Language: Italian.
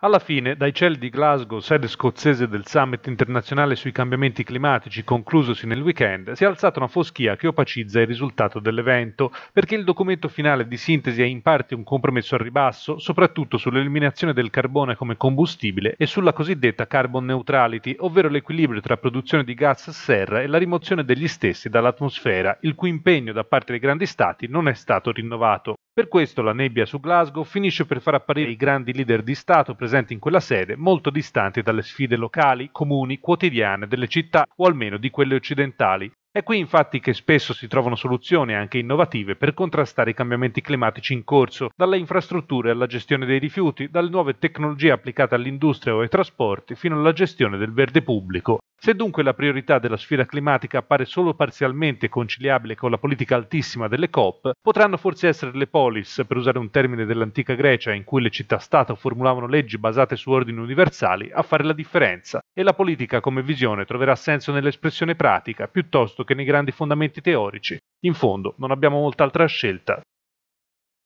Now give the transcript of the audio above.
Alla fine, dai cieli di Glasgow, sede scozzese del Summit internazionale sui cambiamenti climatici conclusosi nel weekend, si è alzata una foschia che opacizza il risultato dell'evento, perché il documento finale di sintesi è in parte un compromesso al ribasso, soprattutto sull'eliminazione del carbone come combustibile e sulla cosiddetta carbon neutrality, ovvero l'equilibrio tra produzione di gas a serra e la rimozione degli stessi dall'atmosfera, il cui impegno da parte dei grandi stati non è stato rinnovato. Per questo la nebbia su Glasgow finisce per far apparire i grandi leader di Stato presenti in quella sede molto distanti dalle sfide locali, comuni, quotidiane delle città o almeno di quelle occidentali. È qui infatti che spesso si trovano soluzioni anche innovative per contrastare i cambiamenti climatici in corso, dalle infrastrutture alla gestione dei rifiuti, dalle nuove tecnologie applicate all'industria o ai trasporti fino alla gestione del verde pubblico. Se dunque la priorità della sfera climatica appare solo parzialmente conciliabile con la politica altissima delle COP, potranno forse essere le polis, per usare un termine dell'antica Grecia in cui le città-stato formulavano leggi basate su ordini universali, a fare la differenza e la politica come visione troverà senso nell'espressione pratica piuttosto che nei grandi fondamenti teorici. In fondo non abbiamo molta altra scelta